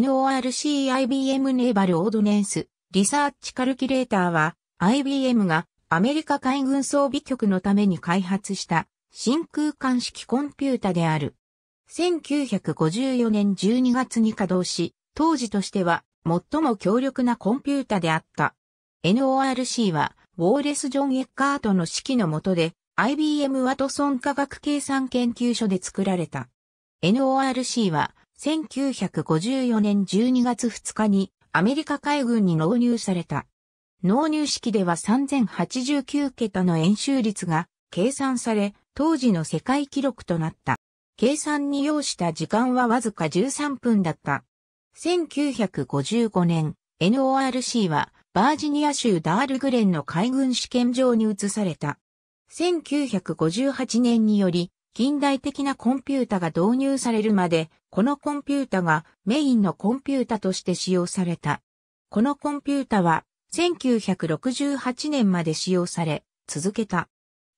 NORC-IBM ネーバルオードネンス、リサーチカルキュレーターは、IBM がアメリカ海軍装備局のために開発した真空管式コンピュータである。1954年12月に稼働し、当時としては最も強力なコンピュータであった。NORC は、ウォーレス・ジョン・エッカートの指揮の下で、IBM ワトソン科学計算研究所で作られた。NORC は、1954年12月2日にアメリカ海軍に納入された。納入式では3089桁の演習率が計算され、当時の世界記録となった。計算に要した時間はわずか13分だった。1955年、NORC はバージニア州ダールグレンの海軍試験場に移された。1958年により近代的なコンピュータが導入されるまで、このコンピュータがメインのコンピュータとして使用された。このコンピュータは1968年まで使用され、続けた。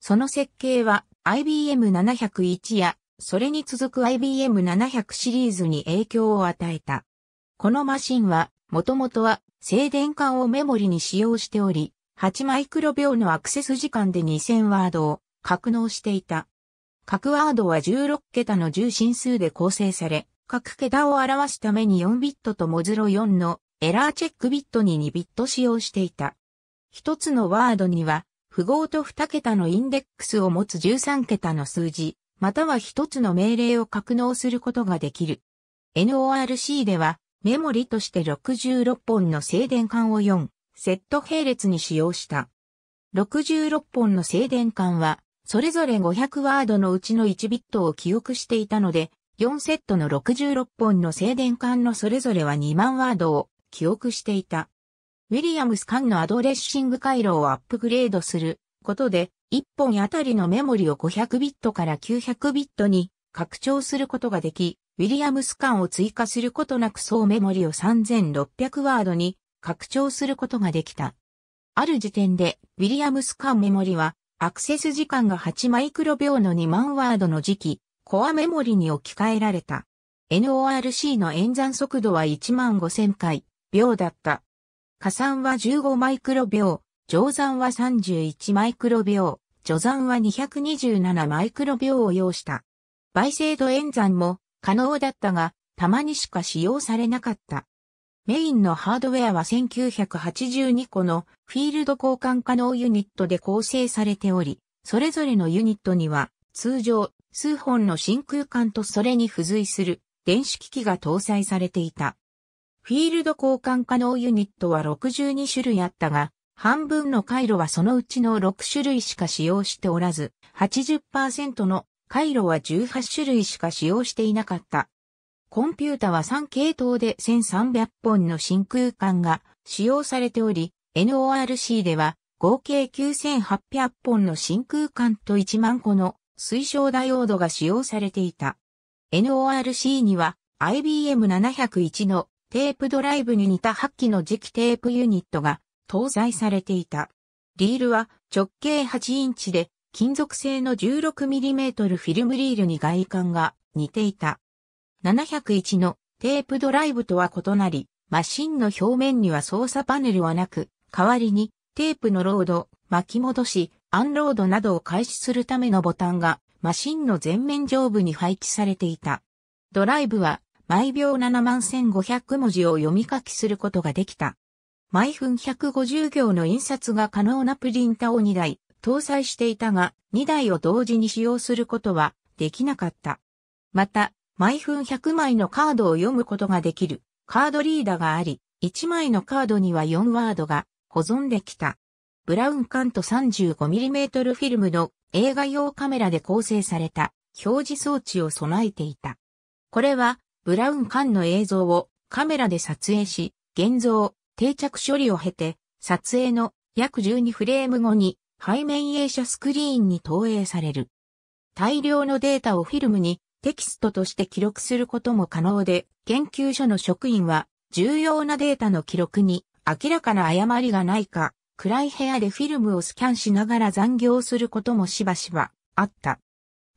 その設計は IBM701 や、それに続く IBM700 シリーズに影響を与えた。このマシンは、もともとは静電管をメモリに使用しており、8マイクロ秒のアクセス時間で2000ワードを格納していた。各ワードは16桁の重心数で構成され、各桁を表すために4ビットとモズロ4のエラーチェックビットに2ビット使用していた。一つのワードには、符号と2桁のインデックスを持つ13桁の数字、または一つの命令を格納することができる。NORC では、メモリとして66本の静電管を4、セット並列に使用した。66本の静電管は、それぞれ500ワードのうちの1ビットを記憶していたので、4セットの66本の静電管のそれぞれは2万ワードを記憶していた。ウィリアムス間のアドレッシング回路をアップグレードすることで、1本あたりのメモリを500ビットから900ビットに拡張することができ、ウィリアムス間を追加することなく総メモリを3600ワードに拡張することができた。ある時点で、ウィリアムス間メモリはアクセス時間が8マイクロ秒の2万ワードの時期、コアメモリに置き換えられた。NORC の演算速度は1万5000回秒だった。加算は15マイクロ秒、乗算は31マイクロ秒、除算は227マイクロ秒を要した。倍精度演算も可能だったが、たまにしか使用されなかった。メインのハードウェアは1982個のフィールド交換可能ユニットで構成されており、それぞれのユニットには通常数本の真空管とそれに付随する電子機器が搭載されていた。フィールド交換可能ユニットは62種類あったが、半分の回路はそのうちの6種類しか使用しておらず、80%の回路は18種類しか使用していなかった。コンピュータは3系統で1300本の真空管が使用されており、NORC では合計9800本の真空管と1万個の水晶ダイオードが使用されていた。NORC には IBM701 のテープドライブに似た8機の磁気テープユニットが搭載されていた。リールは直径8インチで金属製の 16mm フィルムリールに外観が似ていた。701のテープドライブとは異なり、マシンの表面には操作パネルはなく、代わりにテープのロード、巻き戻し、アンロードなどを開始するためのボタンがマシンの前面上部に配置されていた。ドライブは毎秒7万1500文字を読み書きすることができた。毎分150行の印刷が可能なプリンタを2台搭載していたが、2台を同時に使用することはできなかった。また、毎分100枚のカードを読むことができるカードリーダーがあり、1枚のカードには4ワードが保存できた。ブラウンカント 35mm フィルムの映画用カメラで構成された表示装置を備えていた。これはブラウン管の映像をカメラで撮影し、現像、定着処理を経て、撮影の約12フレーム後に背面映写スクリーンに投影される。大量のデータをフィルムにテキストとして記録することも可能で、研究所の職員は重要なデータの記録に明らかな誤りがないか、暗い部屋でフィルムをスキャンしながら残業することもしばしばあった。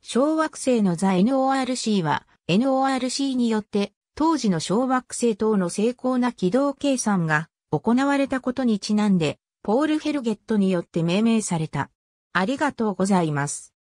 小惑星のザ・ NORC は NORC によって当時の小惑星等の精巧な軌道計算が行われたことにちなんでポール・ヘルゲットによって命名された。ありがとうございます。